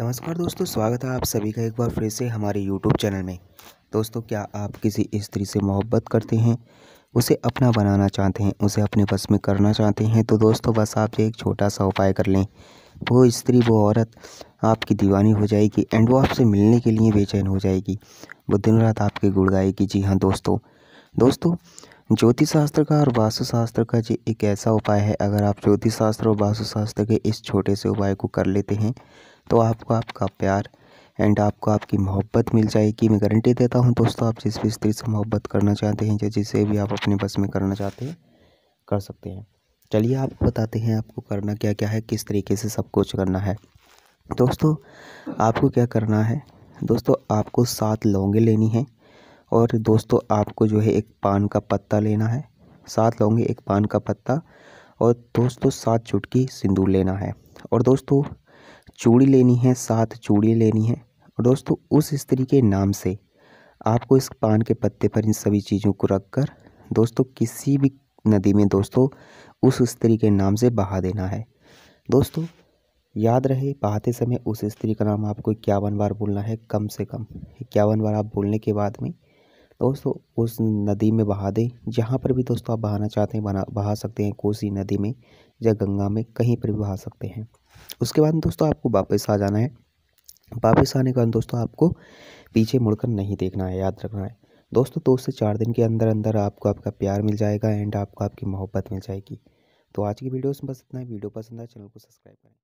नमस्कार दोस्तों स्वागत है आप सभी का एक बार फिर से हमारे यूट्यूब चैनल में दोस्तों क्या आप किसी स्त्री से मोहब्बत करते हैं उसे अपना बनाना चाहते हैं उसे अपने बस में करना चाहते हैं तो दोस्तों बस आप एक छोटा सा उपाय कर लें वो स्त्री वो औरत आपकी दीवानी हो जाएगी एंड वो आपसे मिलने के लिए बेचैन हो जाएगी वो दिन रात आपकी गुड़ गाएगी जी हाँ दोस्तों दोस्तों ज्योतिष शास्त्र का और वास्तु शास्त्र का जी एक ऐसा उपाय है अगर आप ज्योतिष शास्त्र और वास्तु शास्त्र के इस छोटे से उपाय को कर लेते हैं तो आपको आपका प्यार एंड आपको आपकी मोहब्बत मिल जाएगी मैं गारंटी देता हूँ दोस्तों आप जिस भी स्त्री से मोहब्बत करना चाहते हैं या जिसे भी आप अपने बस में करना चाहते हैं कर सकते हैं चलिए आपको बताते हैं आपको करना क्या क्या है किस तरीके से सब कुछ करना है दोस्तों आपको क्या करना है दोस्तों आपको सात लौंगे लेनी है और दोस्तों आपको जो है एक पान का पत्ता लेना है सात लौंगे एक पान का पत्ता और दोस्तों सात चुटकी सिंदूर लेना है और दोस्तों चूड़ी लेनी है सात चूड़ी लेनी है और दोस्तों उस स्त्री के नाम से आपको इस पान के पत्ते पर इन सभी चीज़ों को रख कर दोस्तों किसी भी नदी में दोस्तों उस स्त्री के नाम से बहा देना है दोस्तों याद रहे बहाते समय उस स्त्री का नाम आपको इक्यावन बार बोलना है कम से कम इक्यावन बार आप बोलने के बाद में दोस्तों उस नदी में बहा दें जहाँ पर भी दोस्तों आप बहाना चाहते हैं बना बहा सकते हैं कोसी नदी में या गंगा में कहीं पर भी बहा सकते हैं उसके बाद दोस्तों आपको वापस आ जाना है वापस आने के बाद दोस्तों आपको पीछे मुड़कर नहीं देखना है याद रखना है दोस्तों दो से चार दिन के अंदर अंदर आपको आपका प्यार मिल जाएगा एंड आपको आपकी मोहब्बत मिल जाएगी तो आज की वीडियो में बस इतना ही वीडियो पसंद आए चैनल को सब्सक्राइब करें